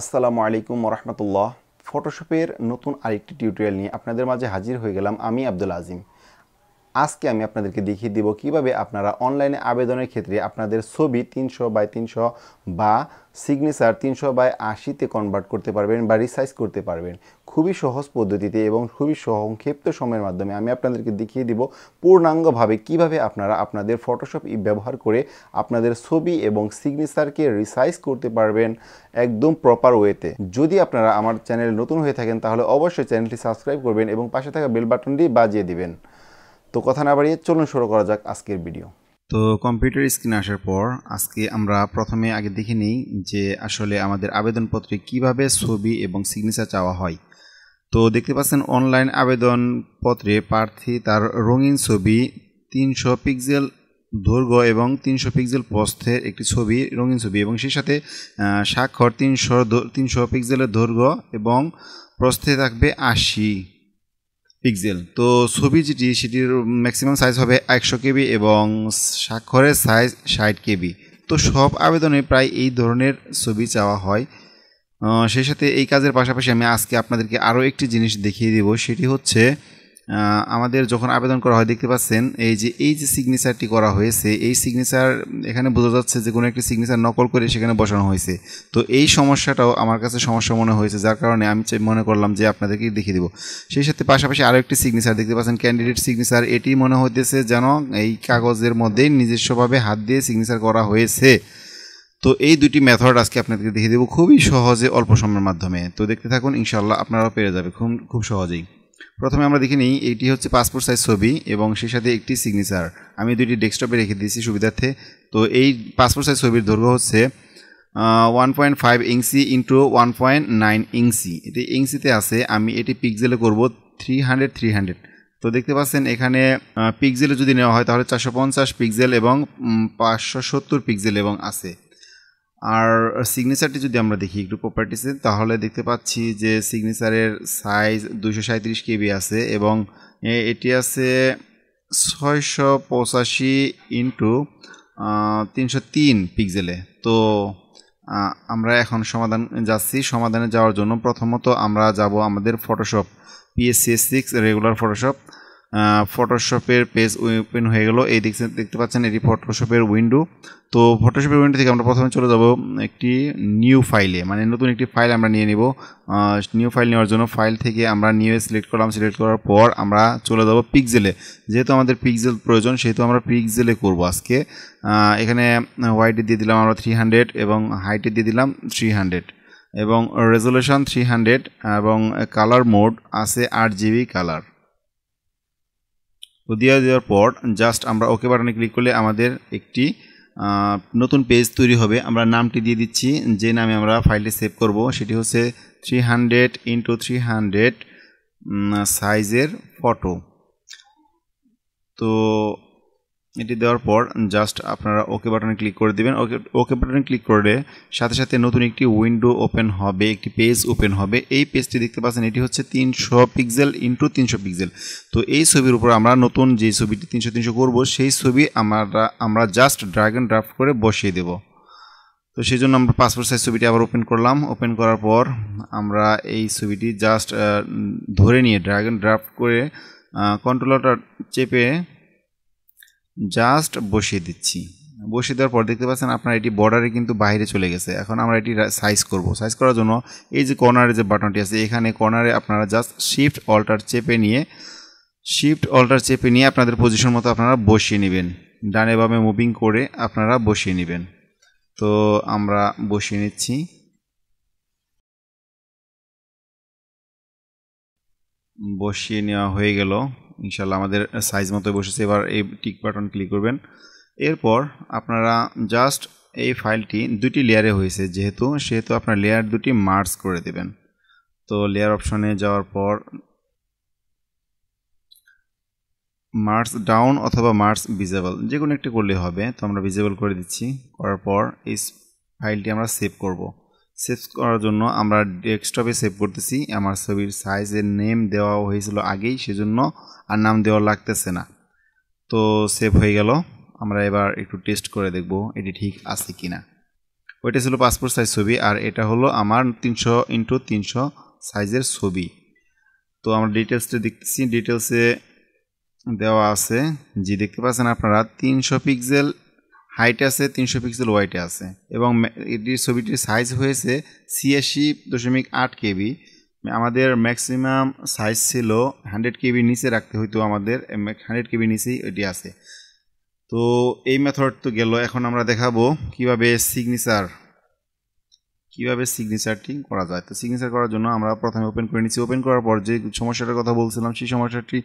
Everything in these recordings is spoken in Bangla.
আসসালামু আলাইকুম রহমতুল্লাহ ফটোশপের নতুন আরেকটি টিউটোরিয়াল নিয়ে আপনাদের মাঝে হাজির হয়ে গেলাম আমি আব্দুল আজিম আজকে আমি আপনাদেরকে দেখিয়ে দিব কিভাবে আপনারা অনলাইনে আবেদনের ক্ষেত্রে আপনাদের ছবি তিনশো বাই তিনশো বা সিগনেচার তিনশো বাই আশিতে কনভার্ট করতে পারবেন বা রিসাইজ করতে পারবেন খুবই সহজ পদ্ধতিতে এবং খুবই সংক্ষিপ্ত সময়ের মাধ্যমে আমি আপনাদেরকে দেখিয়ে দিব পূর্ণাঙ্গভাবে কিভাবে আপনারা আপনাদের ফটোশপ ব্যবহার করে আপনাদের ছবি এবং সিগনেচারকে রিসাইজ করতে পারবেন একদম প্রপার ওয়েতে যদি আপনারা আমার চ্যানেল নতুন হয়ে থাকেন তাহলে অবশ্যই চ্যানেলটি সাবস্ক্রাইব করবেন এবং পাশে থাকা বেল বাটনটি বাজিয়ে দিবেন তো কথা না বাড়িয়ে চলুন শুরু করা যাক আজকের ভিডিও তো কম্পিউটার স্ক্রিনে আসার পর আজকে আমরা প্রথমে আগে দেখে নিই যে আসলে আমাদের আবেদনপত্রে কিভাবে ছবি এবং সিগনেচার চাওয়া হয় তো দেখতে পাচ্ছেন অনলাইন আবেদনপত্রে প্রার্থী তার রঙিন ছবি তিনশো পিক্সেল দৈর্ঘ্য এবং তিনশো পিক্সেল প্রস্থের একটি ছবি রঙিন ছবি এবং সেই সাথে স্বাক্ষর তিনশো তিনশো পিক্সেলের দৈর্ঘ্য এবং প্রস্থে থাকবে আশি পিক্সেল তো ছবি যেটি সেটির ম্যাক্সিমাম সাইজ হবে একশো কেবি এবং স্বাক্ষরের সাইজ ষাট কেবি তো সব আবেদনে প্রায় এই ধরনের ছবি চাওয়া হয় সেই সাথে এই কাজের পাশাপাশি আমি আজকে আপনাদেরকে আরও একটি জিনিস দেখিয়ে দেব সেটি হচ্ছে আমাদের যখন আবেদন করা হয় দেখতে পাচ্ছেন এই যে এই যে সিগনেচারটি করা হয়েছে এই সিগনেচার এখানে বোঝা যাচ্ছে যে কোনো একটি সিগনেচার নকল করে সেখানে বসানো হয়েছে তো এই সমস্যাটাও আমার কাছে সমস্যা মনে হয়েছে যার কারণে আমি মনে করলাম যে আপনাদেরকে দেখিয়ে দেবো সেই সাথে পাশাপাশি আরও একটি সিগনেচার দেখতে পাচ্ছেন ক্যান্ডিডেট সিগনেচার এটি মনে হতেছে যেন এই কাগজের মধ্যেই নিজস্বভাবে হাত দিয়ে সিগনেচার করা হয়েছে তো এই দুটি মেথড আজকে আপনাদেরকে দেখিয়ে দেবো খুবই সহজে অল্প সময়ের মাধ্যমে তো দেখতে থাকুন ইনশাল্লাহ আপনারাও পেয়ে যাবে খুব খুব সহজেই প্রথমে আমরা দেখে নিই এটি হচ্ছে পাসপোর্ট সাইজ ছবি এবং সেই সাথে একটি সিগনেচার আমি দুইটি ডেস্কটপে রেখে দিয়েছি সুবিধার্থে তো এই পাসপোর্ট সাইজ ছবির দৈর্ঘ্য হচ্ছে one point five inch into one point nine inch এটি ইঞ্চিতে আছে আমি এটি পিকজেলে করব থ্রি হান্ড্রেড থ্রি হান্ড্রেড তো দেখতে পাচ্ছেন এখানে পিকজেলে যদি নেওয়া হয় তাহলে চারশো পঞ্চাশ পিকজেল এবং পাঁচশো সত্তর পিকজেল এবং আছে আর সিগনেচারটি যদি আমরা দেখি একটু প্রপার্টিসে তাহলে দেখতে পাচ্ছি যে সিগনেচারের সাইজ দুশো সাঁত্রিশ কেবি আছে এবং এটি আছে ছয়শো পঁচাশি ইন্টু তিনশো তিন পিকজেলে তো আমরা এখন সমাধান যাচ্ছি সমাধানে যাওয়ার জন্য প্রথমত আমরা যাব আমাদের Photoshop PSC six regular Photoshop ফটোশপের পেজ ওপেন হয়ে গেল এই দেখছেন দেখতে পাচ্ছেন এটি ফটোশপের উইন্ডো তো ফটোশপের উইন্ডো থেকে আমরা প্রথমে চলে যাব একটি নিউ ফাইলে মানে নতুন একটি ফাইল আমরা নিয়ে নেব নিউ ফাইল নেওয়ার জন্য ফাইল থেকে আমরা নিউ সিলেক্ট করলাম সিলেক্ট করার পর আমরা চলে যাব পিকজেলে যেহেতু আমাদের পিকজেল প্রয়োজন সেহেতু আমরা পিকজেলে করব আজকে এখানে হোয়াইটে দিয়ে দিলাম আমরা থ্রি হান্ড্রেড এবং হাইটে দিয়ে দিলাম থ্রি হান্ড্রেড এবং রেজলেশন থ্রি হান্ড্রেড এবং কালার মোড আছে আট জিবি কালার তো দেওয়া দেওয়ার পর জাস্ট আমরা ওকে বাটনে ক্লিক করলে আমাদের একটি নতুন পেজ তৈরি হবে আমরা নামটি দিয়ে দিচ্ছি যে নামে আমরা ফাইলটি সেভ করব সেটি হচ্ছে three hundred into three hundred সাইজের ফটো তো এটি দেওয়ার পর জাস্ট আপনারা ওকে বাটনে ক্লিক করে দেবেন ওকে ওকে বাটনে ক্লিক করে সাথে সাথে নতুন একটি উইন্ডো ওপেন হবে একটি পেজ ওপেন হবে এই পেজটি দেখতে পাচ্ছেন এটি হচ্ছে তিনশো পিক্সেল ইন্টু তিনশো পিক্সেল তো এই ছবির উপর আমরা নতুন যে ছবিটি তিনশো তিনশো করবো সেই ছবি আমরা আমরা জাস্ট ড্রাগন ড্রাফট করে বসিয়ে দেব তো সেই জন্য আমরা পাসপোর্ট সাইজ ছবিটি আবার ওপেন করলাম ওপেন করার পর আমরা এই ছবিটি জাস্ট ধরে নিয়ে ড্রাগন ড্রাফট করে কন্ট্রোলারটা চেপে জাস্ট বসিয়ে দিচ্ছি বসিয়ে দেওয়ার পর দেখতে পাচ্ছেন আপনার এটি বর্ডারে কিন্তু বাইরে চলে গেছে এখন আমরা এটি সাইজ করব সাইজ করার জন্য এই যে কর্নারে যে বাটনটি আছে এখানে কর্নারে আপনারা জাস্ট শিফট অল্টার চেপে নিয়ে শিফট অল্টার চেপে নিয়ে আপনাদের পজিশন মতো আপনারা বসিয়ে নেবেন ডানে বামে মুভিং করে আপনারা বসিয়ে নেবেন তো আমরা বসিয়ে নিচ্ছি বসিয়ে নেওয়া হয়ে গেল ইনশাল্লাহ আমাদের সাইজ মতো বসেছে এবার এই টিক বাটন ক্লিক করবেন এরপর আপনারা জাস্ট এই ফাইলটি দুটি লেয়ারে হয়েছে যেহেতু সেহেতু আপনার লেয়ার দুটি মার্চ করে দেবেন তো লেয়ার অপশনে যাওয়ার পর মার্স ডাউন অথবা মার্স ভিজেবল যে কোনো একটি করলে হবে তো আমরা ভিজেবল করে দিচ্ছি করার পর এই ফাইলটি আমরা সেভ করবো সেভ করার জন্য আমরা ডেস্কটপে সেভ করতেছি আমার ছবির সাইজের নেম দেওয়া হয়েছিল আগেই সেজন্য আর নাম দেওয়া লাগতেছে না তো সেভ হয়ে গেল আমরা এবার একটু টেস্ট করে দেখব এটি ঠিক আছে কি না ওইটা ছিল পাসপোর্ট সাইজ ছবি আর এটা হলো আমার তিনশো ইন্টু তিনশো সাইজের ছবি তো আমরা ডিটেলসটা দেখতেছি ডিটেলসে দেওয়া আছে যে দেখতে পাচ্ছেন আপনারা তিনশো পিক্সেল হাইটে আছে তিনশো পিক্সেল ওয়াইটে আছে এবং এটির ছবিটির সাইজ হয়েছে ছিয়াশি দশমিক আট কেবি আমাদের ম্যাক্সিমাম সাইজ ছিল হান্ড্রেড কেবি নিচে রাখতে হইতো আমাদের হান্ড্রেড কেবি নিচেই এটি আছে তো এই মেথড তো গেল এখন আমরা দেখাবো কিভাবে সিগনেচার কীভাবে সিগনেচারটি করা যায় তো সিগনেচার করার জন্য আমরা প্রথমে ওপেন করে নিচ্ছি ওপেন করার পর যে সমস্যাটার কথা বলছিলাম সেই সমস্যাটি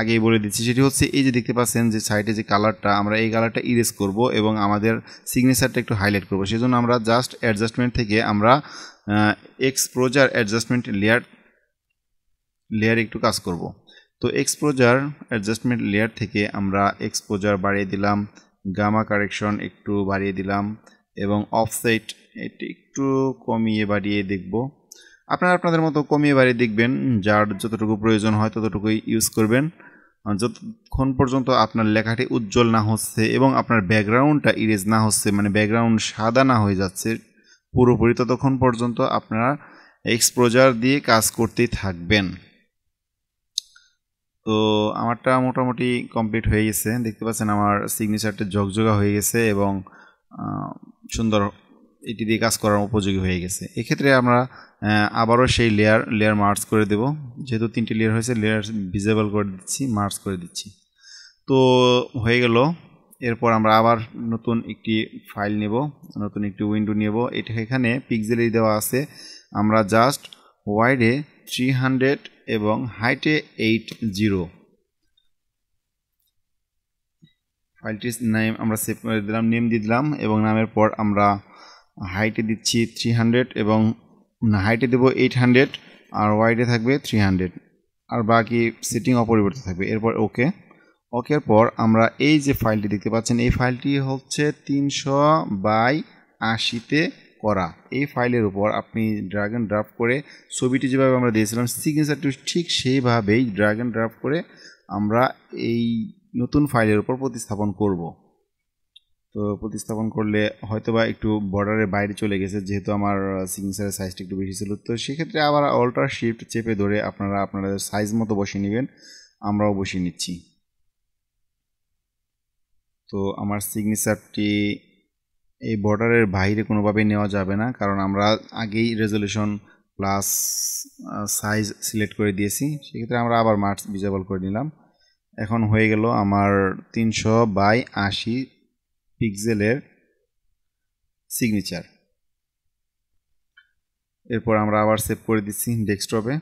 আগেই বলে দিচ্ছি সেটি হচ্ছে এই যে দেখতে পাচ্ছেন যে সাইডে যে কালারটা আমরা এই কালারটা ইরেজ করব এবং আমাদের সিগনেচারটা একটু হাইলাইট করব সেজন্য আমরা জাস্ট অ্যাডজাস্টমেন্ট থেকে আমরা এক্সপ্রোজার অ্যাডজাস্টমেন্ট লেয়ার লেয়ার একটু কাজ করব তো এক্সপ্রোজার অ্যাডজাস্টমেন্ট লেয়ার থেকে আমরা এক্সপোজার বাড়িয়ে দিলাম গামা কারেকশন একটু বাড়িয়ে দিলাম এবং অফসাইট এটি একটু কমিয়ে বাড়িয়ে দেখব আপনারা আপনাদের মতো কমিয়ে বাড়িয়ে দেখবেন যার যতটুকু প্রয়োজন হয় ততটুকুই ইউজ করবেন যতক্ষণ পর্যন্ত আপনার লেখাটি উজ্জ্বল না হচ্ছে এবং আপনার ব্যাকগ্রাউন্ডটা ইরেজ না হচ্ছে মানে ব্যাকগ্রাউন্ড সাদা না হয়ে যাচ্ছে পুরোপুরি ততক্ষণ পর্যন্ত আপনারা এক্সপোজার দিয়ে কাজ করতেই থাকবেন তো আমারটা মোটামুটি কমপ্লিট হয়ে গেছে দেখতে পাচ্ছেন আমার সিগনেচারটা ঝকঝকা হয়ে গেছে এবং সুন্দর এটি দিয়ে কাজ করার উপযোগী হয়ে গেছে এক্ষেত্রে আমরা আবারও সেই লেয়ার লেয়ার মার্চ করে দেব যেহেতু তিনটি লেয়ার হয়েছে লেয়ার ভিজেবল করে দিচ্ছি মার্চ করে দিচ্ছি তো হয়ে গেল এরপর আমরা আবার নতুন একটি ফাইল নেব নতুন একটি উইন্ডো নেব এটা এখানে পিকজেলি দেওয়া আছে আমরা জাস্ট ওয়াইডে থ্রি হান্ড্রেড এবং হাইটে এইট জিরো ফাইলটির নেম আমরা সেভ করে দিলাম নেম দিয়ে দিলাম এবং নামের পর আমরা হাইটে দিচ্ছি থ্রি হান্ড্রেড এবং হাইটে দেবো এইট হান্ড্রেড আর ওয়াইডে থাকবে থ্রি হান্ড্রেড আর বাকি সেটিং অপরিবর্তিত থাকবে এরপর ওকে ওকের পর আমরা এই যে ফাইলটি দেখতে পাচ্ছেন এই ফাইলটি হচ্ছে তিনশো বাই আশিতে করা এই ফাইলের উপর আপনি ড্রাগন ড্রাফট করে ছবিটি যেভাবে আমরা দিয়েছিলাম সিগনেচারটি ঠিক সেইভাবেই ড্রাগন ড্রাফট করে আমরা এই নতুন ফাইলের উপর প্রতিস্থাপন করব তো প্রতিস্থাপন করলে হয়তো বা একটু বর্ডারের বাইরে চলে গেছে যেহেতু আমার সিগনেচারের সাইজটা একটু বেশি ছিল তো সেক্ষেত্রে আবার অল্টার শিফট চেপে ধরে আপনারা আপনাদের সাইজ মতো বসিয়ে নেবেন আমরাও বসিয়ে নিচ্ছি তো আমার সিগনেচারটি এই বর্ডারের বাইরে কোনোভাবেই নেওয়া যাবে না কারণ আমরা আগেই রেজলিউশন প্লাস সাইজ সিলেক্ট করে দিয়েছি সেক্ষেত্রে আমরা আবার মার্কস ভিজেবল করে নিলাম এখন হয়ে গেল আমার তিনশো বাই আশি পিক্সেলের সিগনেচার এরপর আমরা আবার সেভ করে দিচ্ছি ডেস্কটপে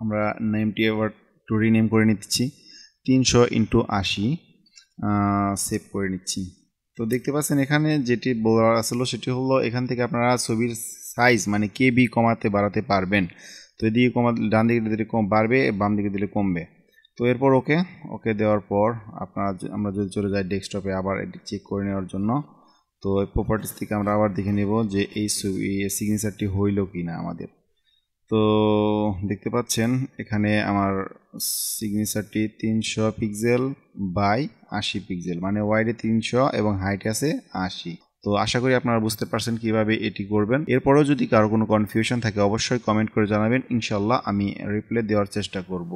আমরা নেমটি আবার টু রিনেম করে নিচ্ছি তিনশো ইন্টু আশি সেভ করে নিচ্ছি তো দেখতে পাচ্ছেন এখানে যেটি বলার আসলো সেটি হলো এখান থেকে আপনারা ছবির সাইজ মানে কে বি কমাতে বাড়াতে পারবেন তো এদিকে কমা ডান দিকে দিলে কম বাড়বে বাম দিকে দিলে কমবে তো এরপর ওকে ওকে দেওয়ার পর আপনারা আমরা যদি চলে যাই ডেস্কটপে আবার এটি চেক করে নেওয়ার জন্য তো এই প্রপার্টিস থেকে আমরা আবার দেখে নেব যে এই সিগনেচারটি হইল কি না আমাদের তো দেখতে পাচ্ছেন এখানে আমার সিগনেচারটি তিনশো পিক্সেল বাই আশি পিক্সেল মানে ওয়াইডে তিনশো এবং হাইটে আছে আশি তো আশা করি আপনারা বুঝতে পারছেন কিভাবে এটি করবেন এরপরেও যদি কারো কোনো কনফিউশন থাকে অবশ্যই কমেন্ট করে জানাবেন ইনশাল্লাহ আমি রিপ্লাই দেওয়ার চেষ্টা করব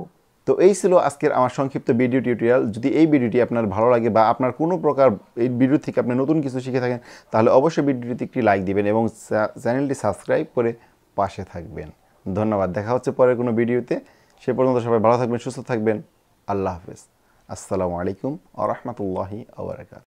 তো এই ছিল আজকের আমার সংক্ষিপ্ত ভিডিও টিউটোরিয়াল যদি এই ভিডিওটি আপনার ভালো লাগে বা আপনার কোনো প্রকার এই ভিডিও থেকে আপনি নতুন কিছু শিখে থাকেন তাহলে অবশ্যই ভিডিওটিতে একটি লাইক দিবেন এবং চ্যানেলটি সাবস্ক্রাইব করে পাশে থাকবেন ধন্যবাদ দেখা হচ্ছে পরের কোনো ভিডিওতে সে পর্যন্ত সবাই ভালো থাকবেন সুস্থ থাকবেন আল্লাহ হাফেজ আসসালামু আলাইকুম আ রহমতুল্লাহি আবরাকাত